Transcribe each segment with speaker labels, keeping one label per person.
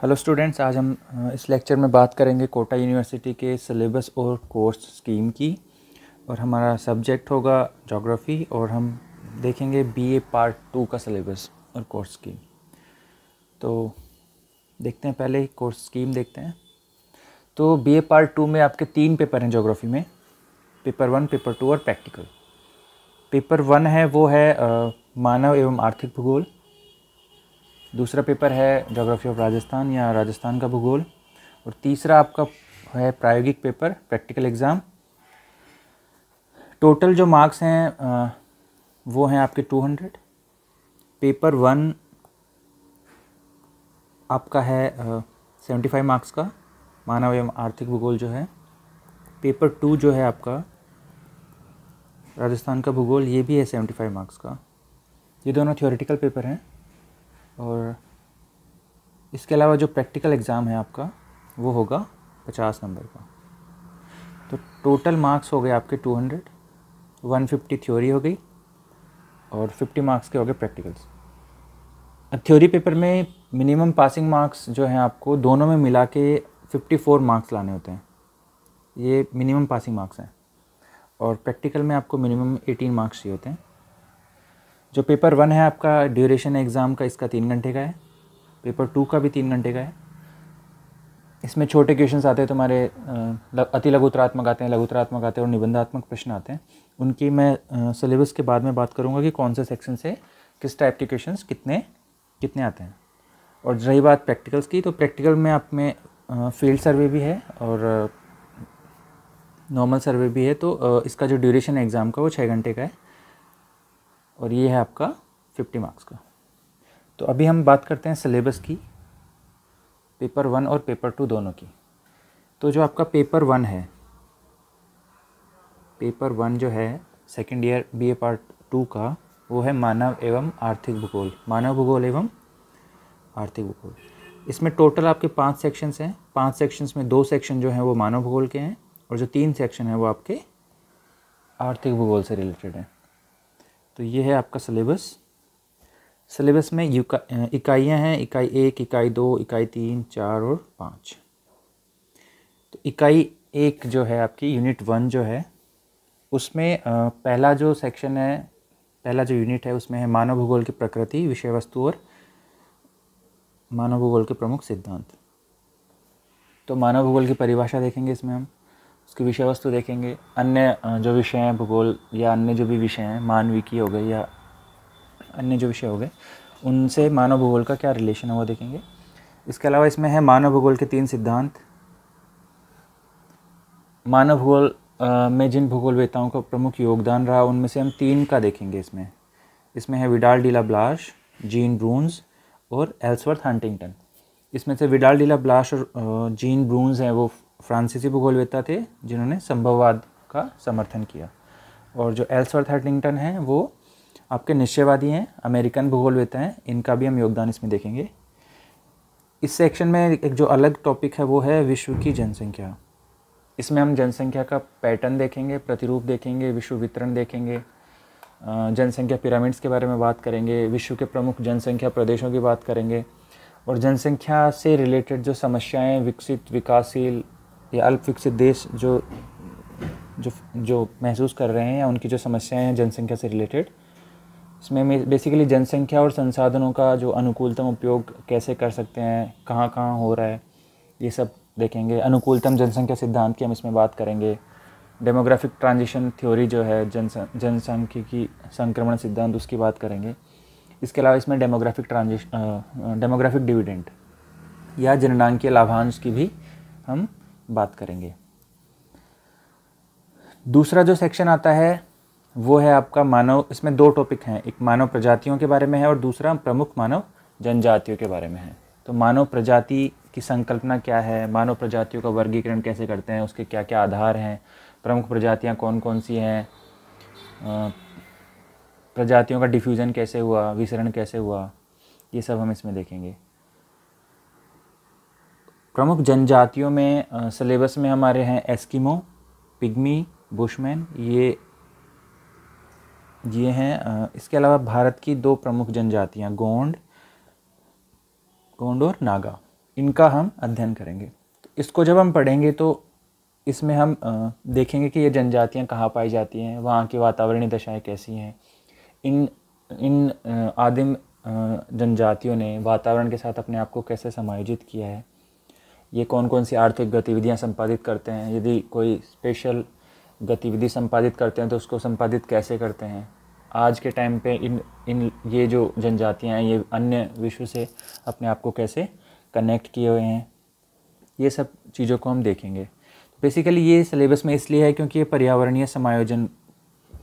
Speaker 1: hello students आज हम इस लेक्चर में बात करेंगे कोटा यूनिवर्सिटी के सिलेबस और कोर्स स्कीम की और हमारा सब्जेक्ट होगा जोग्राफ़ी और हम देखेंगे बीए पार्ट टू का सिलेबस और कोर्स स्कीम तो देखते हैं पहले कोर्स स्कीम देखते हैं तो बीए पार्ट टू में आपके तीन पेपर हैं जोग्राफ़ी में पेपर वन पेपर टू और प्रैक्टिकल पेपर वन है वो है आ, मानव एवं आर्थिक भूगोल दूसरा पेपर है जोग्राफी ऑफ राजस्थान या राजस्थान का भूगोल और तीसरा आपका है प्रायोगिक पेपर प्रैक्टिकल एग्ज़ाम टोटल जो मार्क्स हैं वो हैं आपके 200 पेपर वन आपका है सेवेंटी फाइव मार्क्स का मानव एवं आर्थिक भूगोल जो है पेपर टू जो है आपका राजस्थान का भूगोल ये भी है सेवेंटी फाइव मार्क्स का ये दोनों थियोरेटिकल पेपर हैं और इसके अलावा जो प्रैक्टिकल एग्ज़ाम है आपका वो होगा पचास नंबर का तो टोटल मार्क्स हो गए आपके two hundred one fifty theory हो गई और फिफ्टी मार्क्स के हो गए प्रैक्टिकल्स अब थ्योरी पेपर में मिनिमम पासिंग मार्क्स जो हैं आपको दोनों में मिला के फिफ्टी फोर मार्क्स लाने होते हैं ये मिनिमम पासिंग मार्क्स हैं और प्रैक्टिकल में आपको मिनिमम एटीन मार्क्स चाहिए होते हैं जो पेपर वन है आपका ड्यूरेशन एग्ज़ाम का इसका तीन घंटे का है पेपर टू का भी तीन घंटे का है इसमें छोटे क्वेश्चन आते हैं तुम्हारे अति लघुतरात्मक आते हैं लघुतरात्मक आते हैं और निबंधात्मक प्रश्न आते हैं उनकी मैं सिलेबस के बाद में बात करूँगा कि कौन से सेक्शन से किस टाइप के क्वेश्चन कितने कितने आते हैं और रही बात प्रैक्टिकल्स की तो प्रैक्टिकल में आप में फील्ड सर्वे भी है और नॉर्मल सर्वे भी है तो इसका जो ड्यूरेशन एग्ज़ाम का वो छः घंटे का है और ये है आपका 50 मार्क्स का तो अभी हम बात करते हैं सिलेबस की पेपर वन और पेपर टू दोनों की तो जो आपका पेपर वन है पेपर वन जो है second year B A part two का वो है मानव एवं आर्थिक भूगोल मानव भूगोल एवं आर्थिक भूगोल इसमें टोटल आपके पांच सेक्शंस हैं पांच सेक्शंस में दो सेक्शन जो हैं वो मानव भूगोल के हैं और जो तीन सेक्शन हैं वो आपके आर्थिक भूगोल से रिलेटेड हैं तो ये है आपका सिलेबस सिलेबस में इकाइयाँ हैं इकाई एक इकाई दो इकाई तीन चार और पाँच तो इकाई एक जो है आपकी यूनिट वन जो है उसमें पहला जो सेक्शन है पहला जो यूनिट है उसमें है मानव भूगोल की प्रकृति विषय वस्तु और मानव भूगोल के प्रमुख सिद्धांत तो मानव भूगोल की परिभाषा देखेंगे इसमें हम उसकी विषय वस्तु देखेंगे अन्य जो विषय हैं भूगोल या अन्य जो भी विषय हैं मानविकी हो गए या अन्य जो विषय हो गए उनसे मानव भूगोल का क्या रिलेशन है वो देखेंगे इसके अलावा इसमें है मानव भूगोल के तीन सिद्धांत मानव भूगोल में जिन भूगोल वेताओं का प्रमुख योगदान रहा उनमें से हम तीन का देखेंगे इसमें इसमें है Vidal de la Blache Jean Brunhes और एल्सवर्थ हंटिंगटन इसमें से विडाल डीला ब्लाश और जीन ब्रूंस हैं वो फ्रांसीसी भूगोलवेत्ता थे जिन्होंने संभववाद का समर्थन किया और जो एल्सवर्थ हेडलिंगटन हैं वो आपके निश्चयवादी हैं अमेरिकन भूगोलवेत्ता हैं इनका भी हम योगदान इसमें देखेंगे इस सेक्शन में एक जो अलग टॉपिक है वो है विश्व की जनसंख्या इसमें हम जनसंख्या का पैटर्न देखेंगे प्रतिरूप देखेंगे विश्व वितरण देखेंगे जनसंख्या पिरामिड्स के बारे में बात करेंगे विश्व के प्रमुख जनसंख्या प्रदेशों की बात करेंगे और जनसंख्या से रिलेटेड जो समस्याएं विकसित विकासशील या अल्प विकसित देश जो जो जो महसूस कर रहे हैं या उनकी जो समस्याएं हैं जनसंख्या से रिलेटेड इसमें बेसिकली जनसंख्या और संसाधनों का जो अनुकूलतम उपयोग कैसे कर सकते हैं कहाँ कहाँ हो रहा है ये सब देखेंगे अनुकूलतम जनसंख्या सिद्धांत की हम इसमें बात करेंगे डेमोग्राफिक ट्रांजिशन थ्योरी जो है जनसंख्या की संक्रमण सिद्धांत उसकी बात करेंगे इसके अलावा इसमें डेमोग्राफिक ट्रांजिश डेमोग्राफिक डिविडेंट या जननांकीय लाभांश की भी हम बात करेंगे दूसरा जो सेक्शन आता है वो है आपका मानव इसमें दो टॉपिक हैं एक मानव प्रजातियों के बारे में है और दूसरा प्रमुख मानव जनजातियों के बारे में है तो मानव प्रजाति की संकल्पना क्या है मानव प्रजातियों का वर्गीकरण कैसे करते हैं उसके क्या क्या आधार हैं प्रमुख प्रजातियाँ कौन कौन सी हैं प्रजातियों का डिफ्यूज़न कैसे हुआ विसरण कैसे हुआ ये सब हम इसमें देखेंगे प्रमुख जनजातियों में सिलेबस में हमारे हैं एस्किमो पिग्मी बुशमैन ये ये हैं इसके अलावा भारत की दो प्रमुख जनजातियाँ गोंड गोंड और नागा इनका हम अध्ययन करेंगे तो इसको जब हम पढ़ेंगे तो इसमें हम देखेंगे कि ये जनजातियाँ कहाँ पाई जाती हैं वहाँ की वातावरणीय दशाएँ कैसी हैं इन इन आदिम जनजातियों ने वातावरण के साथ अपने आप को कैसे समायोजित किया है ये कौन कौन सी आर्थिक गतिविधियाँ संपादित करते हैं यदि कोई स्पेशल गतिविधि संपादित करते हैं तो उसको संपादित कैसे करते हैं आज के टाइम पे इन इन ये जो जनजातियाँ हैं ये अन्य विश्व से अपने आप को कैसे कनेक्ट किए हुए हैं ये सब चीज़ों को हम देखेंगे बेसिकली ये सिलेबस में इसलिए है क्योंकि ये पर्यावरणीय समायोजन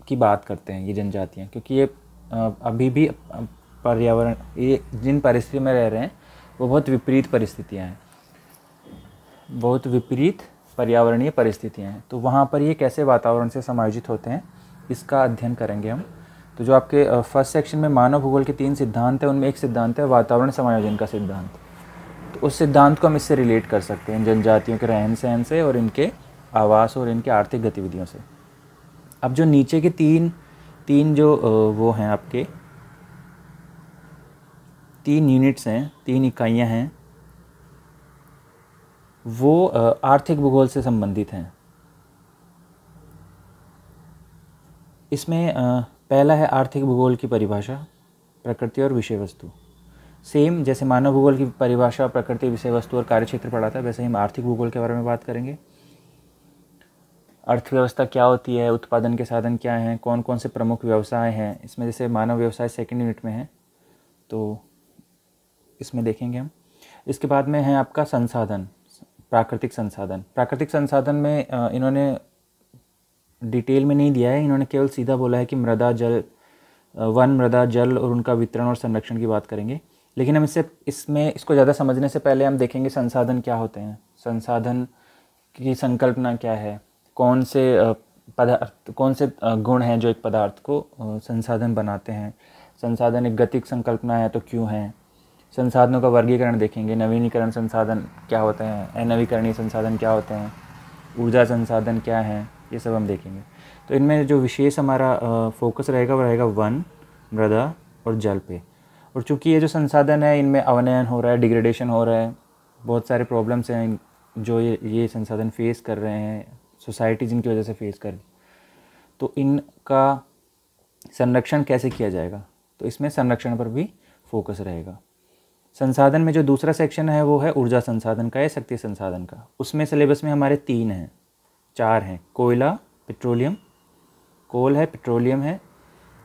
Speaker 1: की बात करते हैं ये जनजातियाँ क्योंकि ये अभी भी पर्यावरण ये जिन परिस्थिति में रह रहे हैं वो बहुत विपरीत परिस्थितियाँ हैं बहुत विपरीत पर्यावरणीय परिस्थितियाँ हैं तो वहाँ पर ये कैसे वातावरण से समायोजित होते हैं इसका अध्ययन करेंगे हम तो जो आपके फर्स्ट सेक्शन में मानव भूगोल के तीन सिद्धांत हैं उनमें एक सिद्धांत है वातावरण समायोजन का सिद्धांत तो उस सिद्धांत को हम इससे रिलेट कर सकते हैं जनजातियों के रहन सहन से और इनके आवास और इनके आर्थिक गतिविधियों से अब जो नीचे के तीन तीन जो वो हैं आपके तीन यूनिट्स हैं तीन इकाइयाँ हैं वो आर्थिक भूगोल से संबंधित हैं इसमें पहला है आर्थिक भूगोल की परिभाषा प्रकृति और विषय वस्तु सेम जैसे मानव भूगोल की परिभाषा प्रकृति विषय वस्तु और कार्यक्षेत्र पढ़ा था वैसे हम आर्थिक भूगोल के बारे में बात करेंगे अर्थव्यवस्था क्या होती है उत्पादन के साधन क्या हैं कौन कौन से प्रमुख व्यवसाय हैं इसमें जैसे मानव व्यवसाय सेकेंड यूनिट में है तो इसमें देखेंगे हम इसके बाद में है आपका संसाधन प्राकृतिक संसाधन प्राकृतिक संसाधन में इन्होंने डिटेल में नहीं दिया है इन्होंने केवल सीधा बोला है कि मृदा जल वन मृदा जल और उनका वितरण और संरक्षण की बात करेंगे लेकिन हम इससे इसमें इसको ज़्यादा समझने से पहले हम देखेंगे संसाधन क्या होते हैं संसाधन की संकल्पना क्या है कौन से पदार्थ कौन से गुण हैं जो एक पदार्थ को संसाधन बनाते हैं संसाधन एक गतिक संकल्पना है तो क्यों हैं संसाधनों का वर्गीकरण देखेंगे नवीनीकरण संसाधन क्या होते हैं अनवीकरणीय संसाधन क्या होते हैं ऊर्जा संसाधन क्या हैं ये सब हम देखेंगे तो इनमें जो विशेष हमारा फोकस रहेगा वो रहेगा वन मृदा और जल पे और चूँकि ये जो संसाधन है इनमें अवनयन हो रहा है डिग्रेडेशन हो रहा है बहुत सारे प्रॉब्लम्स हैं जो ये ये संसाधन फेस कर रहे हैं सोसाइटी जिनकी वजह से फेस कर रही तो इनका संरक्षण कैसे किया जाएगा तो इसमें संरक्षण पर भी फोकस रहेगा संसाधन में जो दूसरा सेक्शन है वो है ऊर्जा संसाधन का या शक्ति संसाधन का उसमें सिलेबस में हमारे तीन हैं चार हैं कोयला पेट्रोलियम कोल है पेट्रोलियम है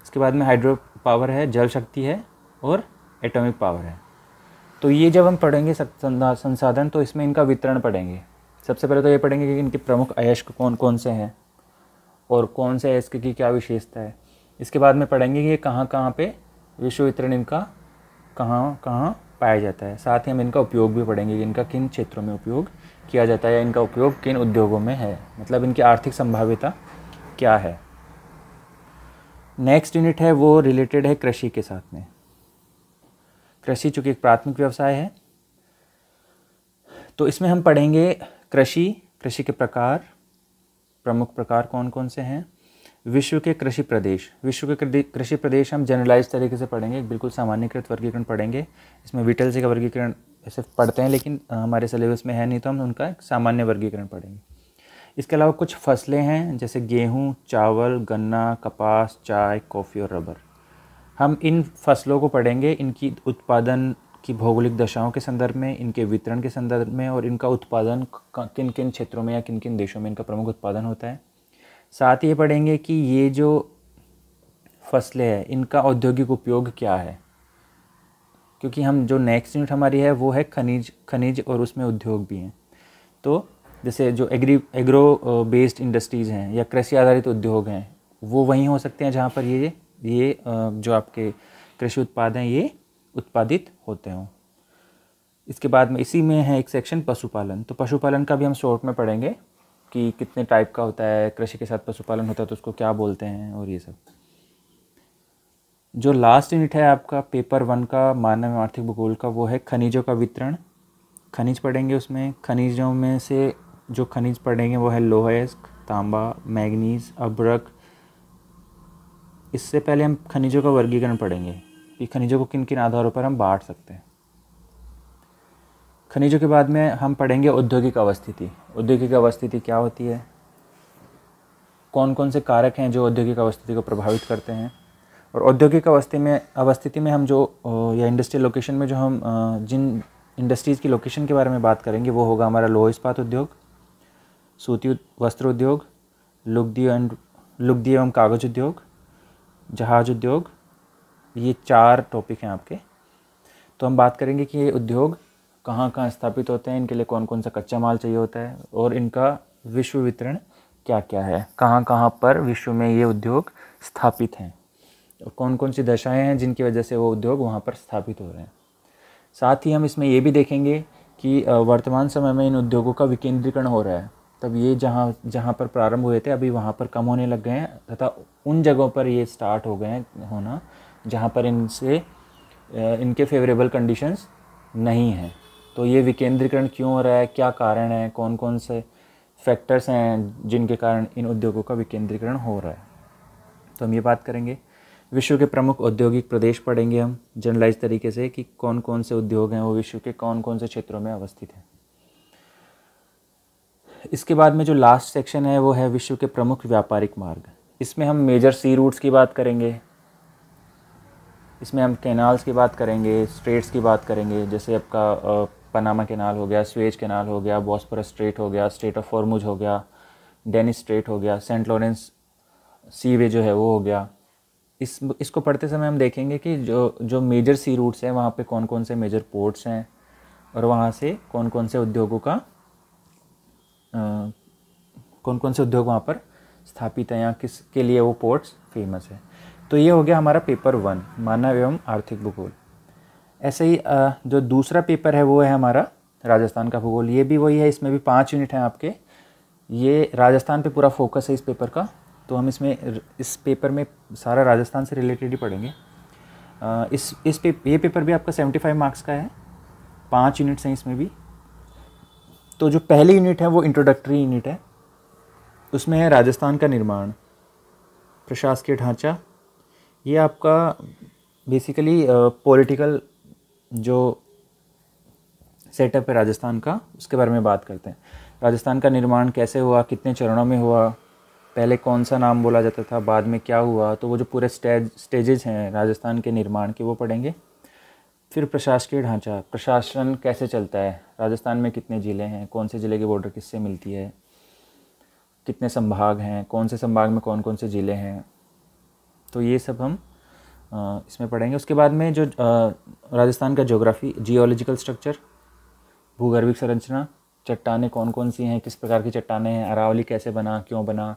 Speaker 1: इसके बाद में हाइड्रो पावर है जल शक्ति है और एटॉमिक पावर है तो ये जब हम पढ़ेंगे संसाधन तो इसमें इनका वितरण पढ़ेंगे सबसे पहले तो ये पढ़ेंगे कि इनके प्रमुख अयस्क कौन कौन से हैं और कौन से अयस्क की क्या विशेषता है इसके बाद में पढ़ेंगे कि ये कहाँ कहाँ पर विश्व वितरण इनका कहाँ कहाँ पाया जाता है साथ ही हम इनका उपयोग भी पढ़ेंगे कि इनका किन क्षेत्रों में उपयोग किया जाता है या इनका उपयोग किन उद्योगों में है मतलब इनकी आर्थिक संभाव्यता क्या है नेक्स्ट यूनिट है वो रिलेटेड है कृषि के साथ में कृषि चूँकि एक प्राथमिक व्यवसाय है तो इसमें हम पढ़ेंगे कृषि कृषि के प्रकार प्रमुख प्रकार कौन कौन से हैं विश्व के कृषि प्रदेश विश्व के कृषि प्रदेश हम जनरलाइज तरीके से पढ़ेंगे बिल्कुल सामान्यकृत वर्गीकरण पढ़ेंगे इसमें से का वर्गीकरण ऐसे पढ़ते हैं लेकिन हमारे सिलेबस में है नहीं तो हम उनका सामान्य वर्गीकरण पढ़ेंगे इसके अलावा कुछ फसलें हैं जैसे गेहूँ चावल गन्ना कपास चाय कॉफ़ी और रबर हम इन फसलों को पढ़ेंगे इनकी उत्पादन की भौगोलिक दशाओं के संदर्भ में इनके वितरण के संदर्भ में और इनका उत्पादन किन किन क्षेत्रों में या किन किन देशों में इनका प्रमुख उत्पादन होता है साथ ये पढ़ेंगे कि ये जो फसलें हैं इनका औद्योगिक उपयोग क्या है क्योंकि हम जो नेक्स्ट यूनिट हमारी है वो है खनिज खनिज और उसमें उद्योग भी हैं तो जैसे जो एग्री एग्रो बेस्ड इंडस्ट्रीज़ हैं या कृषि आधारित उद्योग हैं वो वहीं हो सकते हैं जहाँ पर ये ये जो आपके कृषि उत्पाद हैं ये उत्पादित होते हों इसके बाद में इसी में है एक सेक्शन पशुपालन तो पशुपालन का भी हम शॉर्ट में पढ़ेंगे कि कितने टाइप का होता है कृषि के साथ पशुपालन होता है तो उसको क्या बोलते हैं और ये सब जो लास्ट यूनिट है आपका पेपर वन का मानव आर्थिक भूगोल का वो है खनिजों का वितरण खनिज पढ़ेंगे उसमें खनिजों में से जो खनिज पढ़ेंगे वो है लोहेस्क तांबा मैग्नीज अब्रक इससे पहले हम खनिजों का वर्गीकरण पढ़ेंगे कि खनिजों को किन किन आधारों पर हम बांट सकते हैं खनिजों के बाद में हम पढ़ेंगे औद्योगिक अवस्थिति औद्योगिक अवस्थिति क्या होती है कौन कौन से कारक हैं जो औद्योगिक अवस्थिति को प्रभावित करते हैं और औद्योगिक अवस्थिति में अवस्थिति में हम जो या इंडस्ट्रियल लोकेशन में जो हम जिन इंडस्ट्रीज़ की लोकेशन के बारे में बात करेंगे वो होगा हमारा लोह इस्पात उद्योग सूती वस्त्र उद्योग लुगदी एंड लुगदी एवं कागज़ उद्योग जहाज उद्योग ये चार टॉपिक हैं आपके तो हम बात करेंगे कि ये उद्योग कहाँ कहाँ स्थापित होते हैं इनके लिए कौन कौन सा कच्चा माल चाहिए होता है और इनका विश्व वितरण क्या क्या है कहाँ कहाँ पर विश्व में ये उद्योग स्थापित हैं और कौन कौन सी दशाएँ हैं जिनकी वजह से वो उद्योग वहाँ पर स्थापित हो रहे हैं साथ ही हम इसमें ये भी देखेंगे कि वर्तमान समय में इन उद्योगों का विकेंद्रीकरण हो रहा है तब ये जहाँ जहाँ पर प्रारंभ हुए थे अभी वहाँ पर कम होने लग गए हैं तथा उन जगहों पर ये स्टार्ट हो गए हैं होना जहाँ पर इनसे इनके फेवरेबल कंडीशंस नहीं हैं तो ये विकेंद्रीकरण क्यों हो रहा है क्या कारण है कौन कौन से फैक्टर्स हैं जिनके कारण इन उद्योगों का विकेंद्रीकरण हो रहा है तो हम ये बात करेंगे विश्व के प्रमुख औद्योगिक प्रदेश पढ़ेंगे हम जनरलाइज तरीके से कि कौन कौन से उद्योग हैं वो विश्व के कौन कौन से क्षेत्रों में अवस्थित हैं इसके बाद में जो लास्ट सेक्शन है वो है विश्व के प्रमुख व्यापारिक मार्ग इसमें हम मेजर सी रूट्स की बात करेंगे इसमें हम कैनाल्स की बात करेंगे स्ट्रेट्स की बात करेंगे जैसे आपका पनामा केनाल हो गया स्वेज कैनाल हो गया बॉस्पर स्ट्रेट हो गया स्ट्रेट ऑफ फॉर्मुज हो गया डेनिस स्ट्रेट हो गया सेंट लॉरेंस सी वे जो है वो हो गया इस इसको पढ़ते समय हम देखेंगे कि जो जो मेजर सी रूट्स हैं वहाँ पे कौन कौन से मेजर पोर्ट्स हैं और वहाँ से कौन कौन से उद्योगों का आ, कौन कौन से उद्योग वहाँ पर स्थापित हैं या किसके लिए वो पोर्ट्स फेमस है तो ये हो गया हमारा पेपर वन मानव एवं आर्थिक भूगोल ऐसे ही जो दूसरा पेपर है वो है हमारा राजस्थान का भूगोल ये भी वही है इसमें भी पाँच यूनिट हैं आपके ये राजस्थान पे पूरा फोकस है इस पेपर का तो हम इसमें इस पेपर में सारा राजस्थान से रिलेटेड ही पढ़ेंगे इस इस पे ये पेपर भी आपका सेवेंटी फाइव मार्क्स का है पाँच यूनिट्स हैं इसमें भी तो जो पहली यूनिट है वो इंट्रोडक्टरी यूनिट है उसमें है राजस्थान का निर्माण प्रशासकीय ढांचा ये आपका बेसिकली पॉलिटिकल जो सेटअप है राजस्थान का उसके बारे में बात करते हैं राजस्थान का निर्माण कैसे हुआ कितने चरणों में हुआ पहले कौन सा नाम बोला जाता था बाद में क्या हुआ तो वो जो पूरे स्टेज स्टेजेस हैं राजस्थान के निर्माण के वो पढ़ेंगे फिर प्रशासकीय ढांचा प्रशासन कैसे चलता है राजस्थान में कितने ज़िले हैं कौन से ज़िले की बॉर्डर किससे मिलती है कितने संभाग हैं कौन से संभाग में कौन कौन से ज़िले हैं तो ये सब हम इसमें पढ़ेंगे उसके बाद में जो राजस्थान का ज्योग्राफी जियोलॉजिकल स्ट्रक्चर भूगर्भिक संरचना चट्टानें कौन कौन सी हैं किस प्रकार की चट्टानें हैं अरावली कैसे बना क्यों बना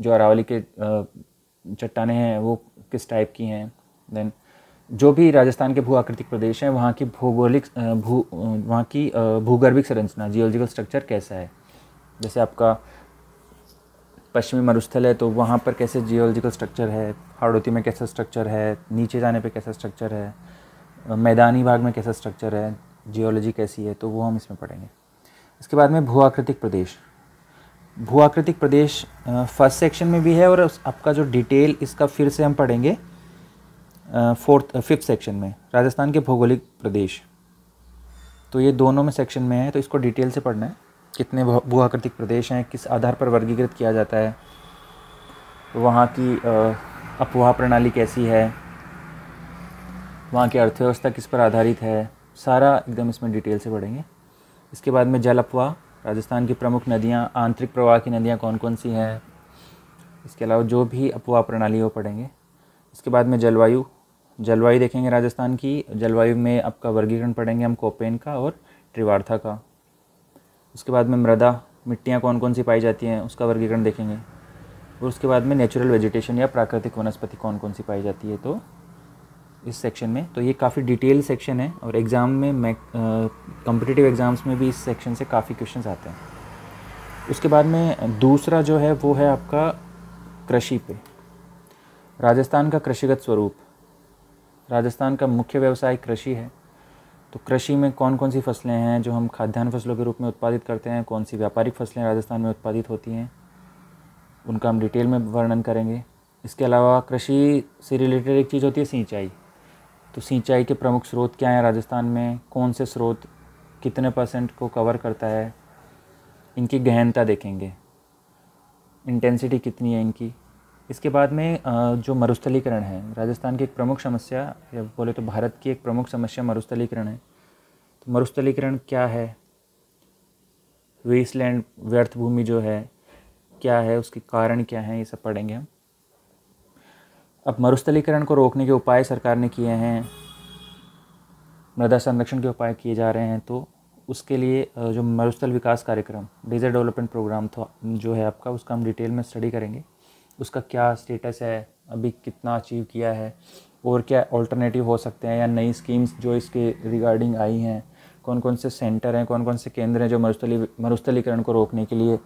Speaker 1: जो अरावली के चट्टाने हैं वो किस टाइप की हैं देन जो भी राजस्थान के भू आकृतिक प्रदेश हैं वहाँ की भूगोलिक भू वहाँ की भूगर्भिक संरचना जियोलॉजिकल स्ट्रक्चर कैसा है जैसे आपका पश्चिमी मरुस्थल है तो वहाँ पर कैसे जियोलॉजिकल स्ट्रक्चर है हाड़ोती में कैसा स्ट्रक्चर है नीचे जाने पर कैसा स्ट्रक्चर है मैदानी भाग में कैसा स्ट्रक्चर है जियोलॉजी कैसी है तो वो हम इसमें पढ़ेंगे इसके बाद में भूआकृतिक प्रदेश भूआकृतिक प्रदेश फर्स्ट सेक्शन में भी है और आपका जो डिटेल इसका फिर से हम पढ़ेंगे फोर्थ फिफ्थ सेक्शन में राजस्थान के भौगोलिक प्रदेश तो ये दोनों में सेक्शन में है तो इसको डिटेल से पढ़ना है कितने भूआकृतिक प्रदेश हैं किस आधार पर वर्गीकृत किया जाता है वहाँ की अपवाह प्रणाली कैसी है वहाँ की अर्थव्यवस्था किस पर आधारित है सारा एकदम इसमें डिटेल से पढ़ेंगे इसके बाद में जल अपवाह राजस्थान की प्रमुख नदियाँ आंतरिक प्रवाह की नदियाँ कौन कौन सी हैं इसके अलावा जो भी अपवाह प्रणाली वो पढ़ेंगे इसके बाद में जलवायु जलवायु देखेंगे राजस्थान की जलवायु में आपका वर्गीकरण पढ़ेंगे हम कोपेन का और त्रिवार्था का उसके बाद में मृदा मिट्टियाँ कौन कौन सी पाई जाती हैं उसका वर्गीकरण देखेंगे और उसके बाद में नेचुरल वेजिटेशन या प्राकृतिक वनस्पति कौन कौन सी पाई जाती है तो इस सेक्शन में तो ये काफ़ी डिटेल सेक्शन है और एग्ज़ाम में कॉम्पिटिटिव एग्ज़ाम्स में भी इस सेक्शन से काफ़ी क्वेश्चंस आते हैं उसके बाद में दूसरा जो है वो है आपका कृषि पे राजस्थान का कृषिगत स्वरूप राजस्थान का मुख्य व्यवसाय कृषि है तो कृषि में कौन कौन सी फसलें हैं जो हम खाद्यान्न फसलों के रूप में उत्पादित करते हैं कौन सी व्यापारिक फसलें राजस्थान में उत्पादित होती हैं उनका हम डिटेल में वर्णन करेंगे इसके अलावा कृषि से रिलेटेड एक चीज़ होती है सिंचाई तो सिंचाई के प्रमुख स्रोत क्या हैं राजस्थान में कौन से स्रोत कितने परसेंट को कवर करता है इनकी गहनता देखेंगे इंटेंसिटी कितनी है इनकी इसके बाद में जो मरुस्थलीकरण है राजस्थान की एक प्रमुख समस्या या बोले तो भारत की एक प्रमुख समस्या मरुस्थलीकरण है तो मरुस्थलीकरण क्या है वेस्टलैंड व्यर्थ भूमि जो है क्या है उसके कारण क्या हैं ये सब पढ़ेंगे हम अब मरुस्थलीकरण को रोकने के उपाय सरकार ने किए हैं मृदा संरक्षण के उपाय किए जा रहे हैं तो उसके लिए जो मरुस्थल विकास कार्यक्रम डेजर्ट डेवलपमेंट प्रोग्राम था जो है आपका उसका हम डिटेल में स्टडी करेंगे उसका क्या स्टेटस है अभी कितना अचीव किया है और क्या ऑल्टरनेटिव हो सकते हैं या नई स्कीम्स जो इसके रिगार्डिंग आई हैं कौन कौन से सेंटर हैं कौन कौन से केंद्र हैं जो मरुस्थली मरुस्थलीकरण को रोकने के लिए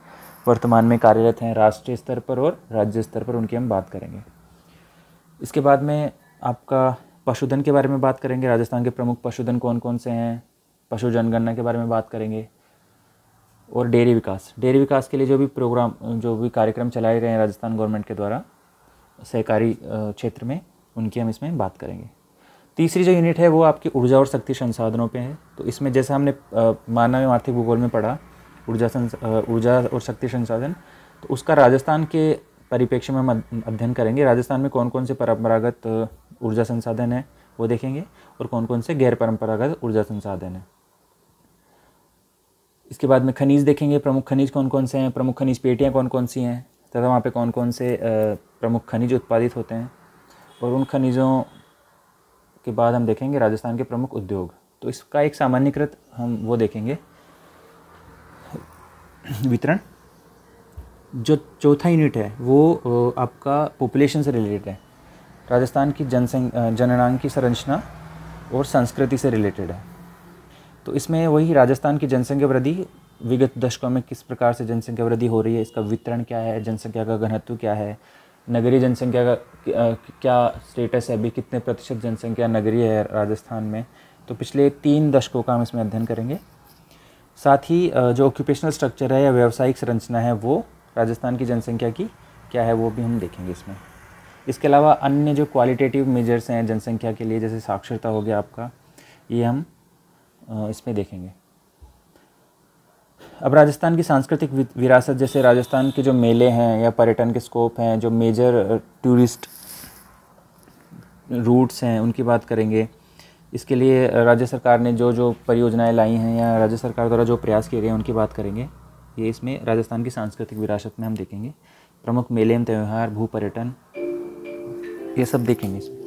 Speaker 1: वर्तमान में कार्यरत हैं राष्ट्रीय स्तर पर और राज्य स्तर पर उनकी हम बात करेंगे इसके बाद में आपका पशुधन के बारे में बात करेंगे राजस्थान के प्रमुख पशुधन कौन कौन से हैं पशु जनगणना के बारे में बात करेंगे और डेयरी विकास डेयरी विकास के लिए जो भी प्रोग्राम जो भी कार्यक्रम चलाए गए हैं राजस्थान गवर्नमेंट के द्वारा सहकारी क्षेत्र में उनकी हम इसमें बात करेंगे तीसरी जो यूनिट है वो आपकी ऊर्जा और शक्ति संसाधनों पे है तो इसमें जैसे हमने मानव आर्थिक भूगोल में पढ़ा ऊर्जा ऊर्जा और शक्ति संसाधन तो उसका राजस्थान के परिप्रेक्ष्य में हम अध्ययन करेंगे राजस्थान में कौन कौन से परंपरागत ऊर्जा संसाधन हैं वो देखेंगे और कौन कौन से गैर परंपरागत ऊर्जा संसाधन हैं इसके बाद में खनिज देखेंगे प्रमुख खनिज कौन कौन से हैं प्रमुख खनिज पेटियाँ कौन कौन सी हैं तथा वहाँ पर कौन कौन से प्रमुख खनिज उत्पादित होते हैं और उन खनिजों के बाद हम देखेंगे राजस्थान के प्रमुख उद्योग तो इसका एक सामान्यकृत हम वो देखेंगे वितरण जो चौथा यूनिट है वो आपका पॉपुलेशन से रिलेटेड है राजस्थान की जनसंख्या जननांग की संरचना और संस्कृति से रिलेटेड है तो इसमें वही राजस्थान की जनसंख्या वृद्धि विगत दशकों में किस प्रकार से जनसंख्या वृद्धि हो रही है इसका वितरण क्या है जनसंख्या का घनत्व क्या है नगरीय जनसंख्या का क्या स्टेटस है अभी कितने प्रतिशत जनसंख्या नगरीय है राजस्थान में तो पिछले तीन दशकों का हम इसमें अध्ययन करेंगे साथ ही जो ऑक्यूपेशनल स्ट्रक्चर है या व्यावसायिक संरचना है वो राजस्थान की जनसंख्या की क्या है वो भी हम देखेंगे इसमें इसके अलावा अन्य जो क्वालिटेटिव मेजर्स हैं जनसंख्या के लिए जैसे साक्षरता हो गया आपका ये हम इसमें देखेंगे अब राजस्थान की सांस्कृतिक विरासत जैसे राजस्थान के जो मेले हैं या पर्यटन के स्कोप हैं जो मेजर टूरिस्ट रूट्स हैं उनकी बात करेंगे इसके लिए राज्य सरकार ने जो जो परियोजनाएं लाई हैं या राज्य सरकार द्वारा जो प्रयास किए गए हैं उनकी बात करेंगे ये इसमें राजस्थान की सांस्कृतिक विरासत में हम देखेंगे प्रमुख मेले एवं त्यौहार भू पर्यटन ये सब देखेंगे इसमें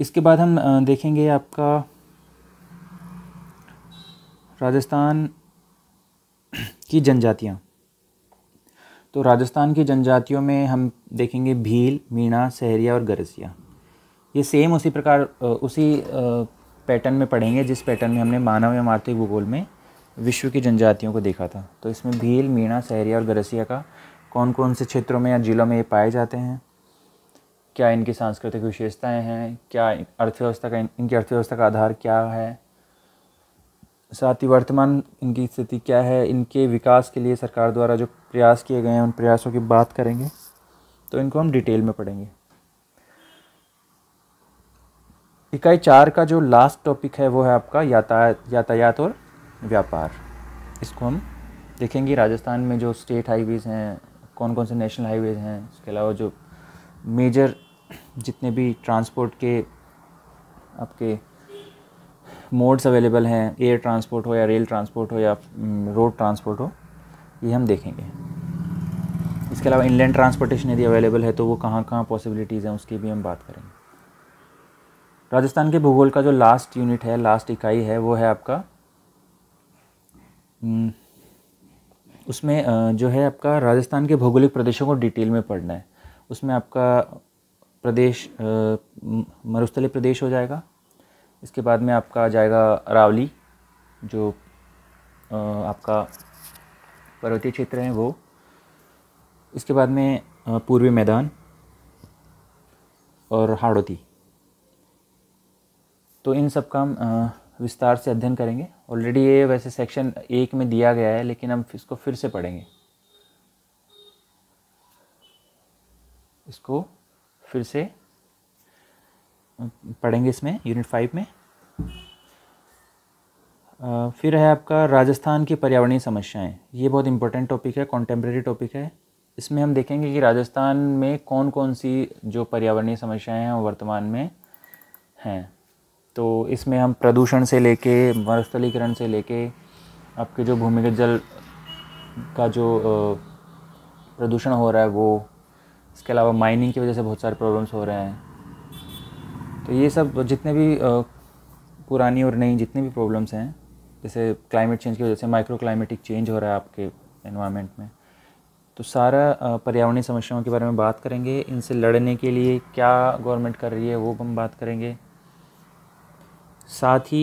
Speaker 1: इसके बाद हम देखेंगे आपका राजस्थान की जनजातियाँ तो राजस्थान की जनजातियों में हम देखेंगे भील मीणा सहरिया और गरसिया ये सेम उसी प्रकार उसी पैटर्न में पढ़ेंगे जिस पैटर्न में हमने मानव या मार्थिक भूगोल में विश्व की जनजातियों को देखा था तो इसमें भील मीणा सहरिया और गरसिया का कौन कौन से क्षेत्रों में या ज़िलों में ये पाए जाते हैं क्या इनकी सांस्कृतिक विशेषताएं हैं क्या अर्थव्यवस्था का इनकी अर्थव्यवस्था का आधार क्या है साथ ही वर्तमान इनकी स्थिति क्या है इनके विकास के लिए सरकार द्वारा जो प्रयास किए गए हैं उन प्रयासों की बात करेंगे तो इनको हम डिटेल में पढ़ेंगे इकाई चार का जो लास्ट टॉपिक है वो है आपका यातायात यातायात और व्यापार इसको हम देखेंगे राजस्थान में जो स्टेट हाईवेज़ हैं कौन कौन से नेशनल हाईवेज़ हैं इसके अलावा जो मेजर जितने भी ट्रांसपोर्ट के आपके मोड्स अवेलेबल हैं एयर ट्रांसपोर्ट हो या रेल ट्रांसपोर्ट हो या रोड ट्रांसपोर्ट हो ये हम देखेंगे इसके अलावा इनलैंड ट्रांसपोर्टेशन यदि अवेलेबल है तो वो कहाँ कहाँ पॉसिबिलिटीज़ हैं उसकी भी हम बात करेंगे राजस्थान के भूगोल का जो लास्ट यूनिट है लास्ट इकाई है वो है आपका उसमें जो है आपका राजस्थान के भौगोलिक प्रदेशों को डिटेल में पढ़ना है उसमें आपका प्रदेश मरुस्थली प्रदेश हो जाएगा इसके बाद में आपका आ जाएगा अरावली जो आपका पर्वतीय क्षेत्र है वो इसके बाद में पूर्वी मैदान और हाड़ोती तो इन सब का हम विस्तार से अध्ययन करेंगे ऑलरेडी ये वैसे सेक्शन एक में दिया गया है लेकिन हम इसको फिर से पढ़ेंगे इसको फिर से पढ़ेंगे इसमें यूनिट फाइव में फिर है आपका राजस्थान की पर्यावरणीय समस्याएं ये बहुत इंपॉर्टेंट टॉपिक है कॉन्टेम्प्रेरी टॉपिक है इसमें हम देखेंगे कि राजस्थान में कौन कौन सी जो पर्यावरणीय समस्याएं हैं वो वर्तमान में हैं तो इसमें हम प्रदूषण से लेके मरुस्थलीकरण से लेके आपके जो भूमिगत जल का जो प्रदूषण हो रहा है वो इसके अलावा माइनिंग की वजह से बहुत सारे प्रॉब्लम्स हो रहे हैं तो ये सब जितने भी पुरानी और नई जितने भी प्रॉब्लम्स हैं जैसे क्लाइमेट चेंज की वजह से माइक्रो क्लाइमेटिक चेंज हो रहा है आपके एनवायरनमेंट में तो सारा पर्यावरणीय समस्याओं के बारे में बात करेंगे इनसे लड़ने के लिए क्या गवर्नमेंट कर रही है वो हम बात करेंगे साथ ही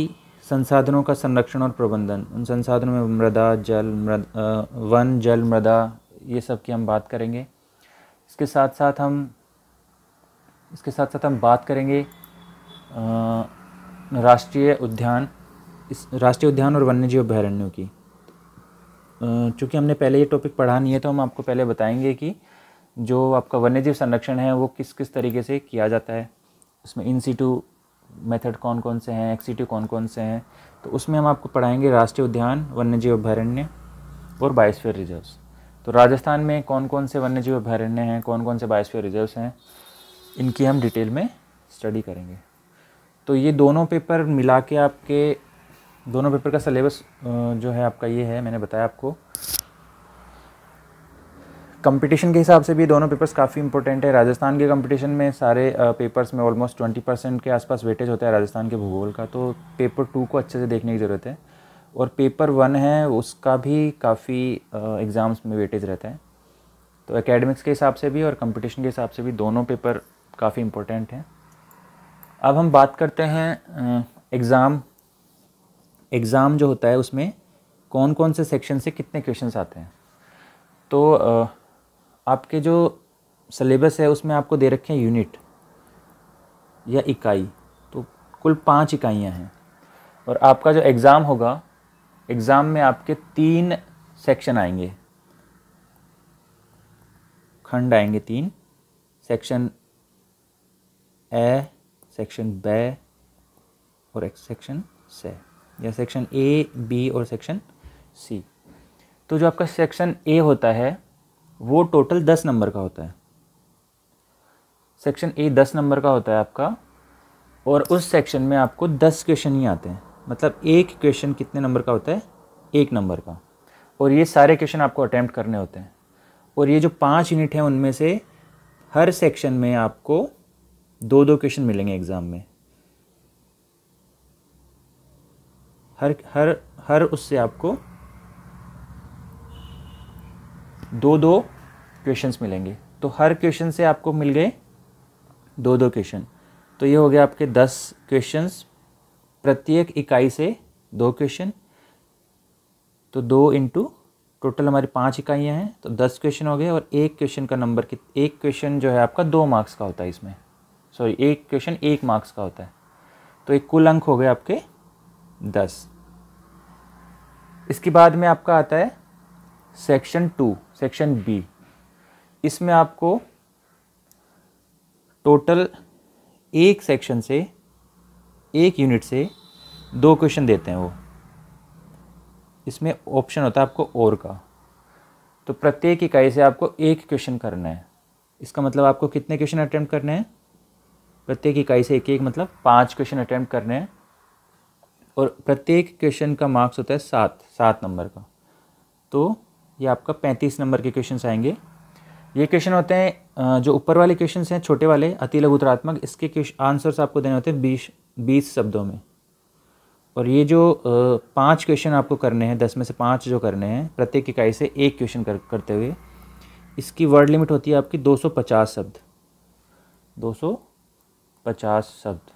Speaker 1: संसाधनों का संरक्षण और प्रबंधन उन संसाधनों में मृदा जल मृद वन जल मृदा ये सब की हम बात करेंगे इसके साथ साथ हम इसके साथ साथ हम बात करेंगे राष्ट्रीय उद्यान इस राष्ट्रीय उद्यान और वन्यजीव अभ्यारण्यों की चूँकि हमने पहले ये टॉपिक पढ़ा नहीं है तो हम आपको पहले बताएंगे कि जो आपका वन्यजीव संरक्षण है वो किस किस तरीके से किया जाता है उसमें इन सीटू मेथड कौन कौन से हैं एक्सीटू कौन कौन से हैं तो उसमें हम आपको पढ़ाएंगे राष्ट्रीय उद्यान वन्यजीव अभ्यारण्य और बायोस्फीयर रिजर्व्स तो राजस्थान में कौन कौन से वन्यजीव अभ्यारण्य हैं कौन कौन से बायोस्फीयर रिजर्व्स हैं इनकी हम डिटेल में स्टडी करेंगे तो ये दोनों पेपर मिला के आपके दोनों पेपर का सिलेबस जो है आपका ये है मैंने बताया आपको कंपटीशन के हिसाब से भी दोनों पेपर्स काफ़ी इंपॉर्टेंट है राजस्थान के कंपटीशन में सारे पेपर्स में ऑलमोस्ट ट्वेंटी परसेंट के आसपास वेटेज होता है राजस्थान के भूगोल का तो पेपर टू को अच्छे से देखने की ज़रूरत है और पेपर वन है उसका भी काफ़ी एग्ज़ाम्स में वेटेज रहता है तो एकेडमिक्स के हिसाब से भी और कंपटीशन के हिसाब से भी दोनों पेपर काफ़ी इम्पोर्टेंट हैं अब हम बात करते हैं एग्ज़ाम एग्ज़ाम जो होता है उसमें कौन कौन से सेक्शन से कितने क्वेश्चन आते हैं तो आपके जो सिलेबस है उसमें आपको दे रखे हैं यूनिट या इकाई तो कुल पाँच इकाइयाँ हैं और आपका जो एग्ज़ाम होगा एग्ज़ाम में आपके तीन सेक्शन आएंगे खंड आएंगे तीन सेक्शन ए सेक्शन ब और सेक्शन से या सेक्शन ए बी और सेक्शन सी तो जो आपका सेक्शन ए होता है वो टोटल दस नंबर का होता है सेक्शन ए दस नंबर का होता है आपका और उस सेक्शन में आपको दस क्वेश्चन ही आते हैं मतलब एक क्वेश्चन कितने नंबर का होता है एक नंबर का और ये सारे क्वेश्चन आपको अटैम्प्ट करने होते हैं और ये जो पाँच यूनिट हैं उनमें से हर सेक्शन में आपको दो दो क्वेश्चन मिलेंगे एग्ज़ाम में हर हर हर उससे आपको दो दो क्वेश्चंस मिलेंगे तो हर क्वेश्चन से आपको मिल गए दो दो क्वेश्चन तो ये हो गया आपके दस क्वेश्चंस प्रत्येक इकाई से दो क्वेश्चन तो दो इंटू टोटल हमारी पांच इकाइयां हैं तो दस क्वेश्चन हो गए और एक क्वेश्चन का नंबर कित एक क्वेश्चन जो है आपका दो मार्क्स का होता है इसमें सॉरी एक क्वेश्चन एक मार्क्स का होता है तो एक कुल अंक हो गए आपके दस इसके बाद में आपका आता है सेक्शन टू सेक्शन बी इसमें आपको टोटल एक सेक्शन से एक यूनिट से दो क्वेश्चन देते हैं वो इसमें ऑप्शन होता है आपको और का तो प्रत्येक इकाई से आपको एक क्वेश्चन करना है इसका मतलब आपको कितने क्वेश्चन अटैम्प्ट करने हैं प्रत्येक इकाई से एक एक मतलब पांच क्वेश्चन अटैम्प्ट करने हैं और प्रत्येक क्वेश्चन का मार्क्स होता है सात सात नंबर का तो ये आपका पैंतीस नंबर के क्वेश्चन आएंगे ये क्वेश्चन होते हैं जो ऊपर वाले क्वेश्चन हैं छोटे वाले अति लघुतरात्मक इसके आंसर्स आपको देने होते हैं बीस बीस शब्दों में और ये जो पांच क्वेश्चन आपको करने हैं दस में से पाँच जो करने हैं प्रत्येक इकाई से एक क्वेश्चन कर, करते हुए इसकी वर्ड लिमिट होती है आपकी 250 शब्द 250 शब्द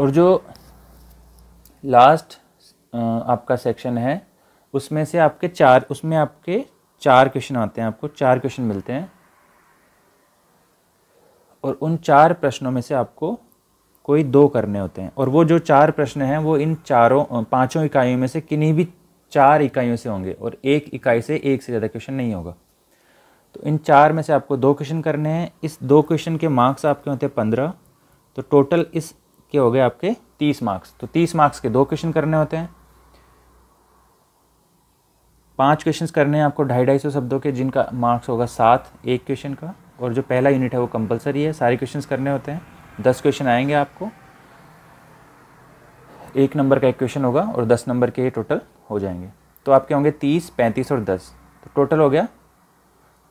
Speaker 1: और जो लास्ट आपका सेक्शन है उसमें से आपके चार उसमें आपके चार क्वेश्चन आते हैं आपको चार क्वेश्चन मिलते हैं और उन चार प्रश्नों में से आपको कोई दो करने होते हैं और वो जो चार प्रश्न हैं वो इन चारों पांचों इकाइयों में से किन्हीं भी चार इकाइयों से होंगे और एक इकाई से एक से ज़्यादा क्वेश्चन नहीं होगा तो इन चार में से आपको दो क्वेश्चन करने हैं इस दो क्वेश्चन के मार्क्स आपके होते हैं पंद्रह तो टोटल इस के हो गए आपके तीस मार्क्स तो तीस मार्क्स के दो क्वेश्चन करने होते हैं पांच क्वेश्चंस करने हैं आपको ढाई ढाई सौ शब्दों के जिनका मार्क्स होगा सात एक क्वेश्चन का और जो पहला यूनिट है वो कंपलसरी है सारे क्वेश्चंस करने होते हैं दस क्वेश्चन आएंगे आपको एक नंबर का एक क्वेश्चन होगा और दस नंबर के टोटल हो जाएंगे तो आपके होंगे तीस पैंतीस और दस तो टोटल हो गया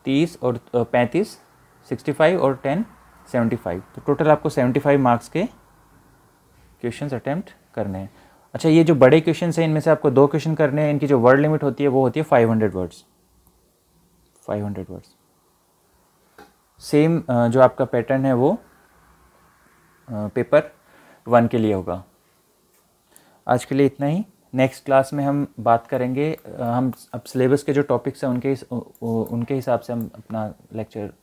Speaker 1: तीस और पैंतीस सिक्सटी फाइव और टेन सेवेंटी फाइव तो टोटल आपको सेवेंटी फाइव मार्क्स के क्वेश्चन अटैम्प्ट करने हैं अच्छा ये जो बड़े क्वेश्चन हैं इनमें से आपको दो क्वेश्चन करने हैं इनकी जो वर्ड लिमिट होती है वो होती है five hundred words five hundred words same जो आपका पैटर्न है वो पेपर वन के लिए होगा आज के लिए इतना ही नेक्स्ट क्लास में हम बात करेंगे हम अब सिलेबस के जो टॉपिक्स हैं उनके उनके हिसाब से हम अपना लेक्चर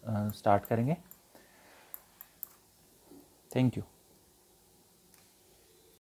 Speaker 1: स्टार्ट करेंगे थैंक यू